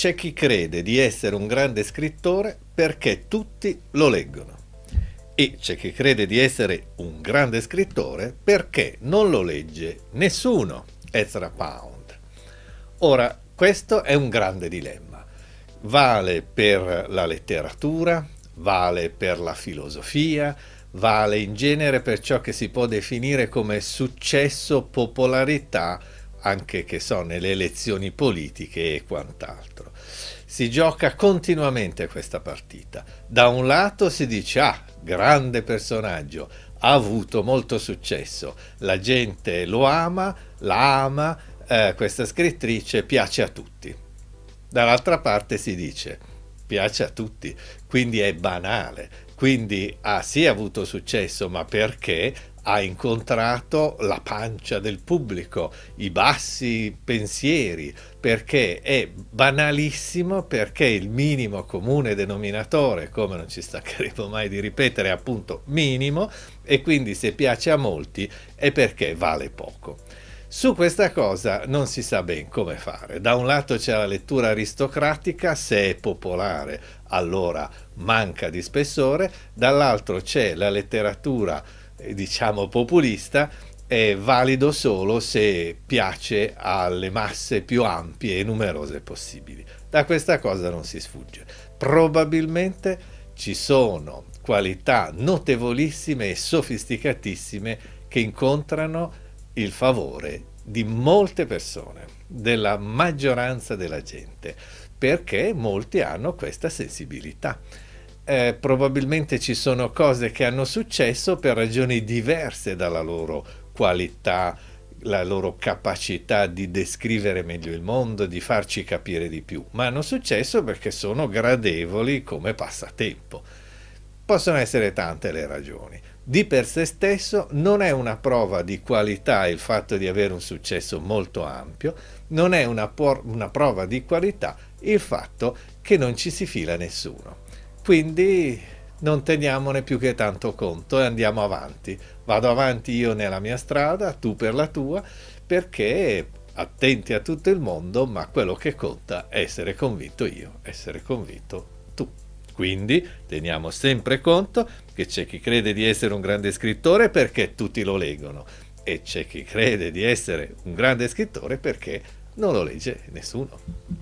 C'è chi crede di essere un grande scrittore perché tutti lo leggono. E c'è chi crede di essere un grande scrittore perché non lo legge nessuno, Ezra Pound. Ora, questo è un grande dilemma. Vale per la letteratura, vale per la filosofia, vale in genere per ciò che si può definire come successo, popolarità anche che so, nelle elezioni politiche e quant'altro. Si gioca continuamente questa partita. Da un lato si dice, ah, grande personaggio, ha avuto molto successo, la gente lo ama, la ama, eh, questa scrittrice piace a tutti. Dall'altra parte si dice, piace a tutti, quindi è banale, quindi ah, ha sì avuto successo, ma perché ha incontrato la pancia del pubblico, i bassi pensieri, perché è banalissimo, perché il minimo comune denominatore, come non ci stancheremo mai di ripetere, è appunto minimo, e quindi se piace a molti è perché vale poco. Su questa cosa non si sa ben come fare. Da un lato c'è la lettura aristocratica, se è popolare allora manca di spessore, dall'altro c'è la letteratura eh, diciamo populista è valido solo se piace alle masse più ampie e numerose possibili. Da questa cosa non si sfugge. Probabilmente ci sono qualità notevolissime e sofisticatissime che incontrano il favore di molte persone, della maggioranza della gente, perché molti hanno questa sensibilità eh, probabilmente ci sono cose che hanno successo per ragioni diverse dalla loro qualità, la loro capacità di descrivere meglio il mondo, di farci capire di più, ma hanno successo perché sono gradevoli come passatempo. Possono essere tante le ragioni. Di per sé stesso non è una prova di qualità il fatto di avere un successo molto ampio, non è una, una prova di qualità il fatto che non ci si fila nessuno. Quindi non teniamone più che tanto conto e andiamo avanti. Vado avanti io nella mia strada, tu per la tua, perché attenti a tutto il mondo, ma quello che conta è essere convinto io, essere convinto tu. Quindi teniamo sempre conto che c'è chi crede di essere un grande scrittore perché tutti lo leggono e c'è chi crede di essere un grande scrittore perché non lo legge nessuno.